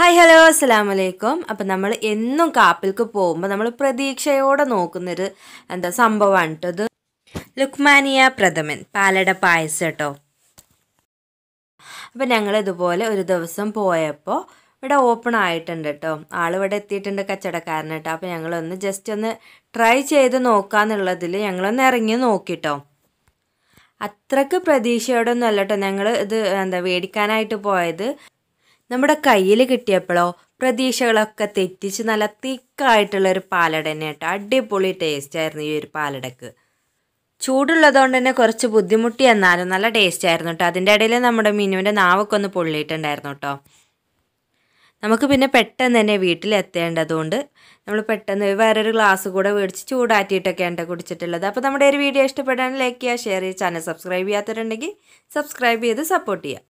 hi hello അസ്സാം വലൈക്കും അപ്പം നമ്മൾ എന്നും കാപ്പിൽക്ക് പോകുമ്പോൾ നമ്മൾ പ്രതീക്ഷയോടെ നോക്കുന്നൊരു എന്താ സംഭവമാണ് കേട്ടോ ഇത് ലുക്മാനിയ പ്രഥമൻ പാലട പായസം കേട്ടോ അപ്പം ഞങ്ങൾ ഇതുപോലെ ഒരു ദിവസം പോയപ്പോൾ ഇവിടെ ഓപ്പൺ ആയിട്ടുണ്ട് കേട്ടോ ആളിവിടെ എത്തിയിട്ടുണ്ട് കച്ചടക്കാരൻ കേട്ടോ അപ്പോൾ ഞങ്ങളൊന്ന് ജസ്റ്റ് ഒന്ന് ട്രൈ ചെയ്ത് നോക്കാന്നുള്ളതിൽ ഞങ്ങളൊന്ന് ഇറങ്ങി നോക്കിട്ടോ അത്രക്ക് പ്രതീക്ഷയോടൊന്നും അല്ല കേട്ടോ ഞങ്ങൾ ഇത് എന്താ മേടിക്കാനായിട്ട് പോയത് നമ്മുടെ കയ്യിൽ കിട്ടിയപ്പോഴോ പ്രതീക്ഷകളൊക്കെ തെറ്റിച്ച് നല്ല തിക്കായിട്ടുള്ള ഒരു പാലട തന്നെ കേട്ടോ അടിപൊളി ആയിരുന്നു ഈ ഒരു പാലടക്ക് ചൂടുള്ളതുകൊണ്ട് തന്നെ കുറച്ച് ബുദ്ധിമുട്ടി എന്നാലും നല്ല ടേസ്റ്റ് ആയിരുന്നു കേട്ടോ അതിൻ്റെ ഇടയിൽ നമ്മുടെ മിനുവിൻ്റെ നാവൊക്കെ ഒന്ന് പൊള്ളിയിട്ടുണ്ടായിരുന്നു കേട്ടോ നമുക്ക് പിന്നെ പെട്ടെന്ന് തന്നെ വീട്ടിലെത്തേണ്ടതുകൊണ്ട് നമ്മൾ പെട്ടെന്ന് വേറൊരു ഗ്ലാസ് കൂടെ മേടിച്ച് ചൂടാറ്റിയിട്ടൊക്കെ എൻ്റെ കുടിച്ചിട്ടുള്ളത് അപ്പോൾ നമ്മുടെ ഒരു വീഡിയോ ഇഷ്ടപ്പെടാൻ ലൈക്ക് ചെയ്യുക ഷെയർ ചെയ്യുക ചാനൽ സബ്സ്ക്രൈബ് ചെയ്യാത്തവരുണ്ടെങ്കിൽ സബ്സ്ക്രൈബ് ചെയ്ത് സപ്പോർട്ട് ചെയ്യുക